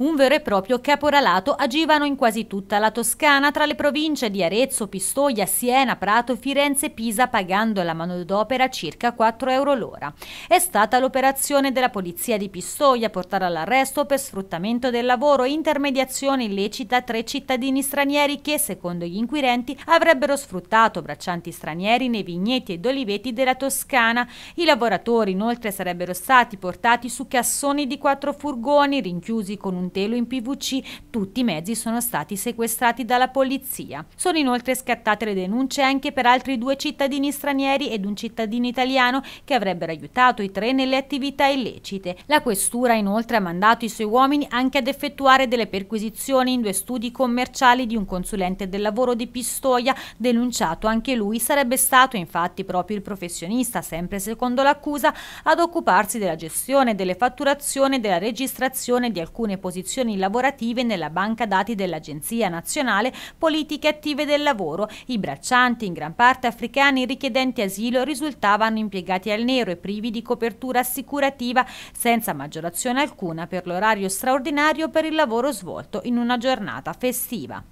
un vero e proprio caporalato, agivano in quasi tutta la Toscana, tra le province di Arezzo, Pistoia, Siena, Prato, Firenze e Pisa, pagando la manodopera circa 4 euro l'ora. È stata l'operazione della polizia di Pistoia a portare all'arresto per sfruttamento del lavoro e intermediazione illecita tre cittadini stranieri che, secondo gli inquirenti, avrebbero sfruttato braccianti stranieri nei vigneti ed oliveti della Toscana. I lavoratori inoltre sarebbero stati portati su cassoni di quattro furgoni rinchiusi con un Montelo in PVC, tutti i mezzi sono stati sequestrati dalla polizia. Sono inoltre scattate le denunce anche per altri due cittadini stranieri ed un cittadino italiano che avrebbero aiutato i tre nelle attività illecite. La questura inoltre ha mandato i suoi uomini anche ad effettuare delle perquisizioni in due studi commerciali di un consulente del lavoro di Pistoia, denunciato anche lui. Sarebbe stato infatti proprio il professionista, sempre secondo l'accusa, ad occuparsi della gestione, delle fatturazioni e della registrazione di alcune posizioni posizioni lavorative nella banca dati dell'Agenzia Nazionale Politiche Attive del Lavoro. I braccianti, in gran parte africani richiedenti asilo, risultavano impiegati al nero e privi di copertura assicurativa, senza maggiorazione alcuna per l'orario straordinario per il lavoro svolto in una giornata festiva.